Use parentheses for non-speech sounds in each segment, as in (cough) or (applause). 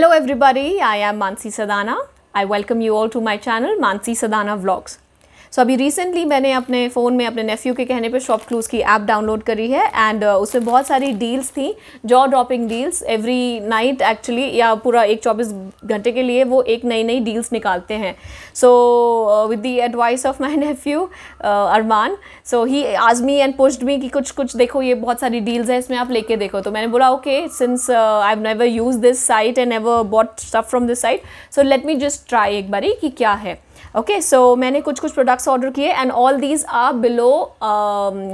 Hello everybody, I am Mansi Sadana. I welcome you all to my channel Mansi Sadana Vlogs. So so, अभी recently मैंने अपने phone में अपने nephew के कहने पर शॉप क्लूज़ की ऐप डाउनलोड करी है एंड uh, उसमें बहुत सारी डील्स थी jaw dropping deals every night actually या पूरा एक चौबीस घंटे के लिए वो एक नई नई डील्स निकालते हैं so with the advice of my nephew Arman so he asked me and post me कि कुछ कुछ देखो ये बहुत सारी डील्स हैं इसमें आप लेके देखो तो मैंने बोला okay since I have never use this site and never bought stuff from this site so let me just try एक बारी कि क्या है ओके सो मैंने कुछ कुछ प्रोडक्ट्स ऑर्डर किए and all these are below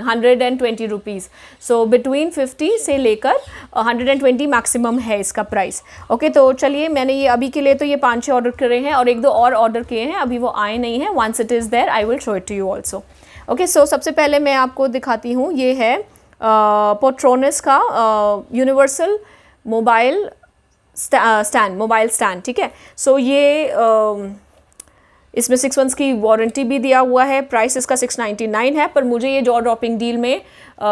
hundred and twenty rupees so between fifty से लेकर हंड्रेड एंड ट्वेंटी मैक्सिमम है इसका प्राइस ओके okay, तो चलिए मैंने ये अभी के लिए तो ये पाँच छः ऑर्डर करे हैं और एक दो और ऑर्डर किए हैं अभी वो आए नहीं हैं once it is there I will show it to you also okay so सबसे पहले मैं आपको दिखाती हूँ ये है पोट्रोनस uh, का universal mobile stand mobile stand ठीक है सो ये uh, इसमें सिक्स मंथ्स की वारंटी भी दिया हुआ है प्राइस इसका सिक्स नाइन्टी नाइन है पर मुझे ये जॉ ड्रॉपिंग डील में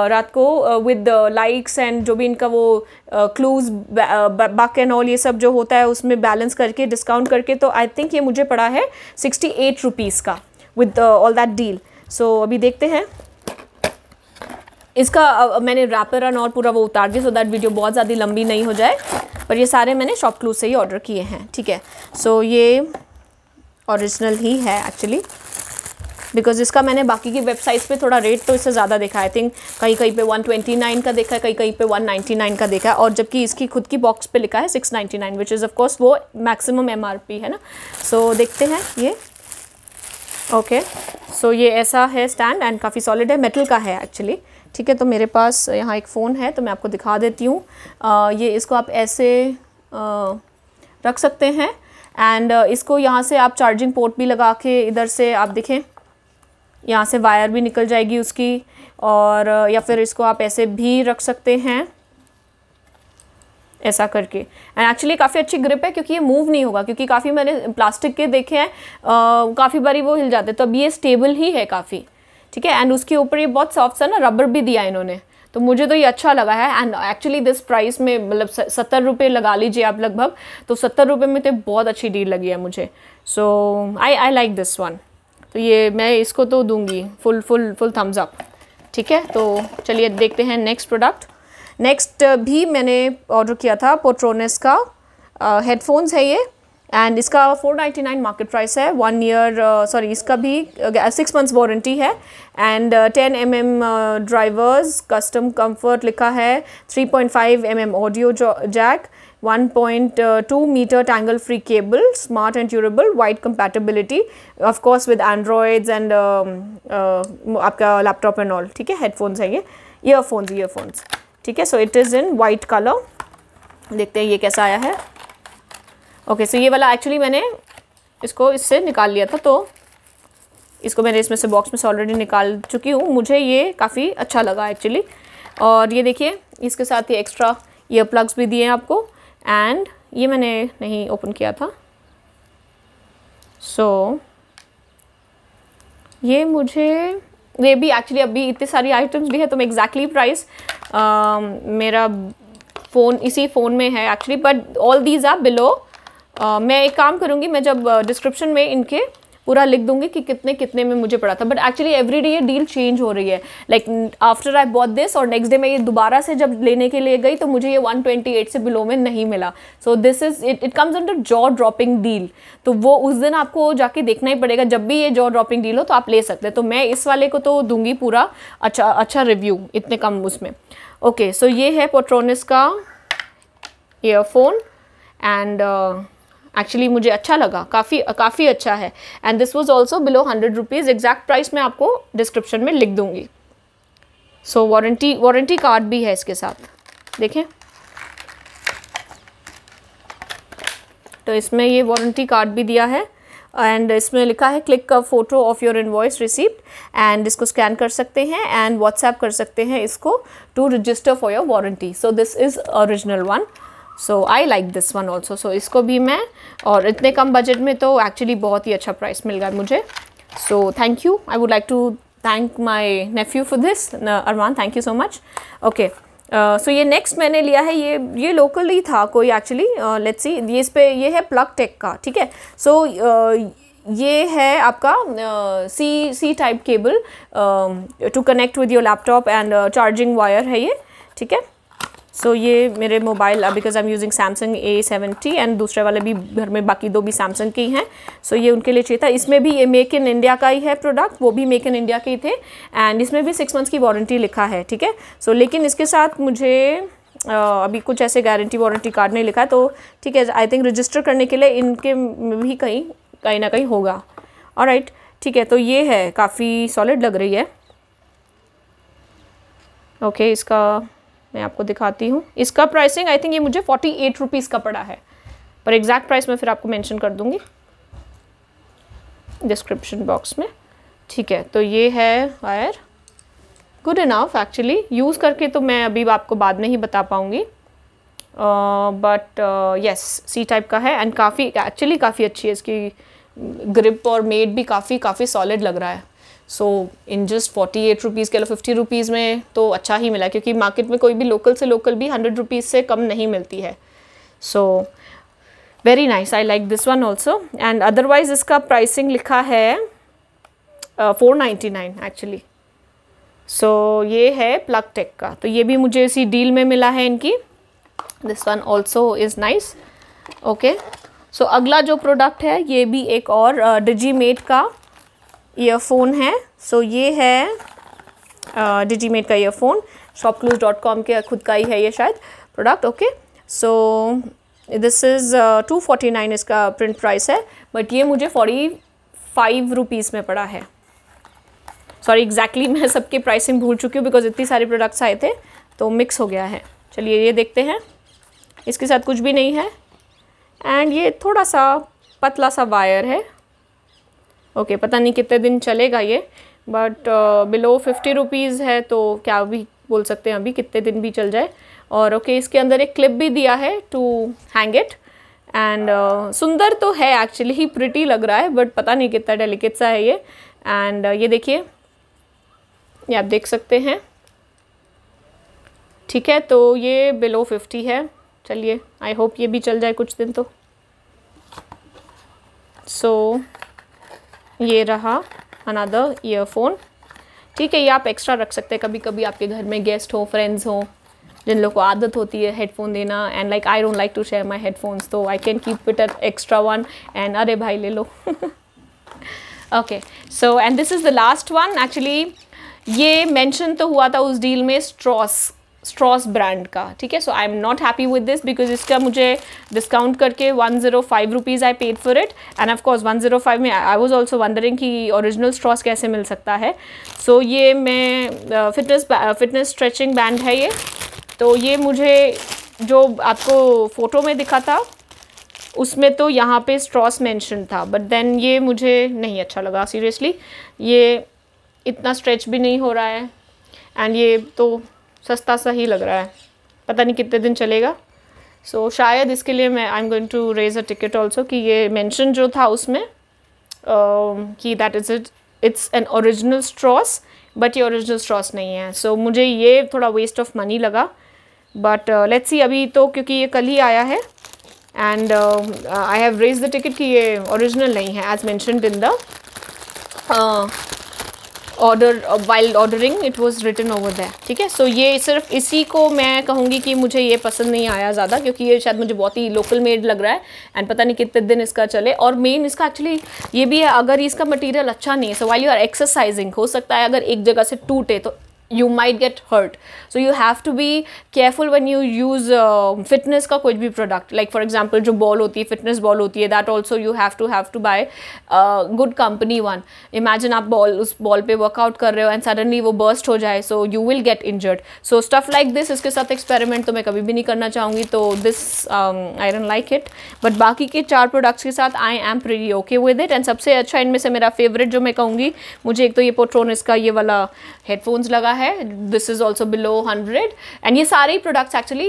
रात को विद लाइक्स एंड जो भी इनका वो क्लूज बक एंड ऑल ये सब जो होता है उसमें बैलेंस करके डिस्काउंट करके तो आई थिंक ये मुझे पड़ा है सिक्सटी एट रुपीज़ का with all that deal so अभी देखते हैं इसका uh, मैंने रैपर एंड और पूरा वो उतार दिया सो दैट वीडियो बहुत ज़्यादा लंबी नहीं हो जाए पर ये सारे मैंने शॉप क्लूज से ही ऑर्डर किए हैं ठीक है सो so, ये ओरिजिनल ही है एक्चुअली बिकॉज इसका मैंने बाकी की वेबसाइट्स पे थोड़ा रेट तो इससे ज़्यादा देखा आई थिंक कहीं कहीं पे 129 का देखा है कहीं कहीं पे 199 का देखा है और जबकि इसकी खुद की बॉक्स पे लिखा है 699 विच इज़ ऑफ कोर्स वो मैक्सिमम एमआरपी है ना सो so, देखते हैं ये ओके okay. सो so, ये ऐसा है स्टैंड एंड काफ़ी सॉलिड है मेटल का है एक्चुअली ठीक है तो मेरे पास यहाँ एक फ़ोन है तो मैं आपको दिखा देती हूँ ये इसको आप ऐसे आ, रख सकते हैं एंड uh, इसको यहाँ से आप चार्जिंग पोर्ट भी लगा के इधर से आप देखें यहाँ से वायर भी निकल जाएगी उसकी और uh, या फिर इसको आप ऐसे भी रख सकते हैं ऐसा करके एंड एक्चुअली काफ़ी अच्छी ग्रिप है क्योंकि ये मूव नहीं होगा क्योंकि काफ़ी मैंने प्लास्टिक के देखे हैं uh, काफ़ी बारी वो हिल जाते तो अब ये स्टेबल ही है काफ़ी ठीक है एंड उसके ऊपर ये बहुत सॉफ्ट सा ना रबर भी दिया इन्होंने तो मुझे तो ये अच्छा लगा है एंड एक्चुअली दिस प्राइस में मतलब सत्तर रुपये लगा लीजिए आप लगभग तो सत्तर रुपये में तो बहुत अच्छी डील लगी है मुझे so I I like this one तो ये मैं इसको तो दूंगी full full full thumbs up ठीक है तो चलिए देखते हैं नेक्स्ट प्रोडक्ट नेक्स्ट भी मैंने ऑर्डर किया था पोट्रोनस का हेडफोन्स है ये एंड इसका 499 मार्केट प्राइस है वन ईयर सॉरी इसका भी सिक्स मंथ्स वारंटी है and ten M M drivers custom comfort लिखा है three point five M M audio jack one point two metre tangle free cable smart and durable wide compatibility of course with Androids and आपका laptop and all ठीक है headphones हैं ये earphones earphones ठीक है so it is in white colour देखते हैं ये कैसा आया है ओके सो ये वाला एक्चुअली मैंने इसको इससे निकाल लिया था तो इसको मैंने इसमें से बॉक्स में से ऑलरेडी निकाल चुकी हूँ मुझे ये काफ़ी अच्छा लगा एक्चुअली और ये देखिए इसके साथ ही एक्स्ट्रा ईयर प्लग्स भी दिए हैं आपको एंड ये मैंने नहीं ओपन किया था सो so, ये मुझे ये भी एक्चुअली अभी इतनी सारी आइटम्स भी है तो मैं एग्जैक्टली प्राइस मेरा फ़ोन इसी फ़ोन में है actually but all these are below ah, मैं एक काम करूँगी मैं जब डिस्क्रिप्शन में इनके पूरा लिख दूंगी कि कितने कितने में मुझे पड़ा था बट एक्चुअली एवरी डे ये डील चेंज हो रही है like after I bought this और नेक्स्ट डे मैं ये दोबारा से जब लेने के लिए गई तो मुझे ये 128 से बिलो में नहीं मिला so this is it it comes under jaw dropping deal तो वो उस दिन आपको जाके देखना ही पड़ेगा जब भी ये जॉ ड्रॉपिंग डील हो तो आप ले सकते हैं तो मैं इस वाले को तो दूंगी पूरा अच्छा अच्छा रिव्यू इतने कम उसमें ओके okay, सो so ये है पोट्रोनिस का ईयरफोन एंड एक्चुअली मुझे अच्छा लगा काफ़ी काफ़ी अच्छा है and this was also below hundred rupees exact price मैं आपको डिस्क्रिप्शन में लिख दूँगी सो वारंटी वारंटी कार्ड भी है इसके साथ देखें तो इसमें ये वारंटी कार्ड भी दिया है एंड इसमें लिखा है क्लिक का photo of your invoice receipt and इसको स्कैन कर सकते हैं एंड व्हाट्सएप कर सकते हैं इसको to register for your warranty so this is original one so I like this one also so इसको भी मैं और इतने कम बजट में तो एक्चुअली बहुत ही अच्छा प्राइस मिल गया मुझे so thank you I would like to thank my nephew for this Arman thank you so much okay so ये नेक्स्ट मैंने लिया है ये ये लोकल ही था कोई एक्चुअली लेट्स सी ये इस पर ये है प्लग टेक का ठीक है सो uh, ये है आपका C C type cable to connect with your laptop and charging wire है ये ठीक है सो so, ये मेरे mobile because I am using Samsung A seventy एंड दूसरे वाले भी घर में बाकी दो भी सैमसंग के ही हैं सो so, ये उनके लिए चाहिए था इसमें भी ये मेक इन इंडिया का ही है प्रोडक्ट वो भी मेक इन इंडिया के ही थे एंड इसमें भी सिक्स मंथ्स की वारंटी लिखा है ठीक है सो so, लेकिन इसके साथ मुझे Uh, अभी कुछ ऐसे गारंटी वारंटी कार्ड नहीं लिखा है तो ठीक है आई थिंक रजिस्टर करने के लिए इनके भी कहीं कहीं ना कहीं होगा और राइट ठीक है तो ये है काफ़ी सॉलिड लग रही है ओके okay, इसका मैं आपको दिखाती हूँ इसका प्राइसिंग आई थिंक ये मुझे फोर्टी एट रुपीज़ का पड़ा है पर एग्जैक्ट प्राइस मैं फिर आपको मेंशन कर दूँगी डिस्क्रिप्शन बॉक्स में ठीक है तो ये है wire good enough actually use करके तो मैं अभी आपको बाद में ही बता पाऊँगी बट यस सी टाइप का है एंड काफ़ी एक्चुअली काफ़ी अच्छी है इसकी ग्रिप और मेड भी काफ़ी काफ़ी सॉलिड लग रहा है so in just forty eight rupees के लो फिफ्टी रुपीज़ में तो अच्छा ही मिला क्योंकि मार्केट में कोई भी लोकल से लोकल भी हंड्रेड रुपीज़ से कम नहीं मिलती है so very nice I like this one also and otherwise इसका प्राइसिंग लिखा है four ninety nine actually so ये है प्लग टेक का तो ये भी मुझे इसी डील में मिला है इनकी this one also is nice okay so अगला जो प्रोडक्ट है ये भी एक और डिजी uh, मेड का ईयरफोन है सो so, ये है डिजीमेट uh, का ईयरफोन क्लूज़ डॉट कॉम के खुद का ही है ये शायद product okay so this is two forty nine इसका प्रिंट प्राइस है बट ये मुझे फोर्टी फाइव रुपीज़ में पड़ा है सॉरी एग्जैक्टली exactly, (laughs) मैं सबके प्राइसिंग भूल चुकी हूँ बिकॉज इतनी सारे प्रोडक्ट्स आए थे तो मिक्स हो गया है चलिए ये देखते हैं इसके साथ कुछ भी नहीं है एंड ये थोड़ा सा पतला सा वायर है ओके पता नहीं कितने दिन चलेगा ये बट बिलो फिफ्टी रुपीज़ है तो क्या भी बोल सकते हैं अभी कितने दिन भी चल जाए और ओके okay, इसके अंदर एक क्लिप भी दिया है टू हैंग इट एंड सुंदर तो है एक्चुअली ही प्रिटी लग रहा है बट पता नहीं कितना डेलिकेट सा है ये एंड uh, ये देखिए ये आप देख सकते हैं ठीक है तो ये बिलो फिफ्टी है चलिए आई होप ये भी चल जाए कुछ दिन तो सो so, ये रहा अनादर ईयरफोन ठीक है ये आप एक्स्ट्रा रख सकते हैं कभी कभी आपके घर में गेस्ट हो फ्रेंड्स हो जिन लोगों को आदत होती है हेडफोन देना and like I don't like to share my headphones तो I can keep it at extra one and अरे भाई ले लो okay so and this is the last one actually ये मेंशन तो हुआ था उस डील में स्ट्रॉस स्ट्रॉस ब्रांड का ठीक है so I am not happy with this because इसका मुझे डिस्काउंट करके one zero five rupees I paid for it and of course one zero five में आई वॉज ऑल्सो वंडरिंग कि ओरिजिनल स्ट्रॉस कैसे मिल सकता है सो so, ये मैं फिटनेस फिटनेस स्ट्रेचिंग बैंड है ये तो ये मुझे जो आपको फ़ोटो में दिखा था उसमें तो यहाँ पे स्ट्रॉस मेंशन था बट देन ये मुझे नहीं अच्छा लगा सीरियसली ये इतना स्ट्रेच भी नहीं हो रहा है एंड ये तो सस्ता सा ही लग रहा है पता नहीं कितने दिन चलेगा सो so, शायद इसके लिए मैं I am going to raise a ticket also कि ये मैंशन जो था उसमें um, कि that is it it's an original straws but ये ओरिजिनल स्ट्रॉस नहीं है सो so, मुझे ये थोड़ा वेस्ट ऑफ मनी लगा बट लेट्स सी अभी तो क्योंकि ये कल ही आया है and I have raise the ticket कि ये ओरिजिनल नहीं है as mentioned in the order wild ordering it was written over there ठीक है सो ये सिर्फ इसी को मैं कहूँगी कि मुझे ये पसंद नहीं आया ज़्यादा क्योंकि ये शायद मुझे बहुत ही लोकल मेड लग रहा है एंड पता नहीं कितने दिन इसका चले और मेन इसका एक्चुअली ये भी है अगर इसका मटीरियल अच्छा नहीं है so while you are exercising हो सकता है अगर एक जगह से टूटे तो you might get hurt so you have to be careful when you use uh, fitness ka koi bhi product like for example jo ball hoti hai fitness ball hoti hai that also you have to have to buy a good company one imagine aap ball us ball pe workout kar rahe ho and suddenly wo burst ho jaye so you will get injured so stuff like this iske sath experiment to main kabhi bhi nahi karna chahungi to this um, i don't like it but baki ke char products ke sath i am pretty okay with it and sabse acha इनमें से मेरा favourite जो मैं कहूँगी मुझे एक तो ये पोट्रोन इसका ये वाला हेडफोन्स लगा है है this is also below hundred and ये सारे ही products actually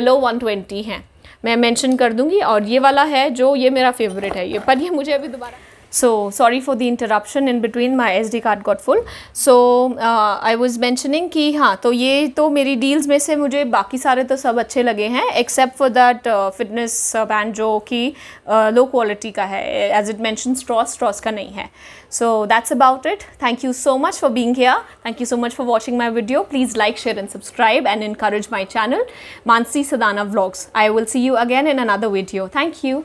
below one twenty हैं मैं मेंशन कर दूंगी और ये वाला है जो ये मेरा फेवरेट है ये पर ये मुझे अभी दोबारा So sorry for the interruption in between my SD card got full. So uh, I was mentioning ki ha to ye to meri deals mein se mujhe baki sare to sab acche lage hain except for that uh, fitness band jo ki uh, low quality ka hai as it mentions stross stross ka nahi hai So that's about it. Thank you so much for being here. Thank you so much for watching my video. Please like, share and subscribe and encourage my channel Mansi Sadana Vlogs. I will see you again in another video. Thank you.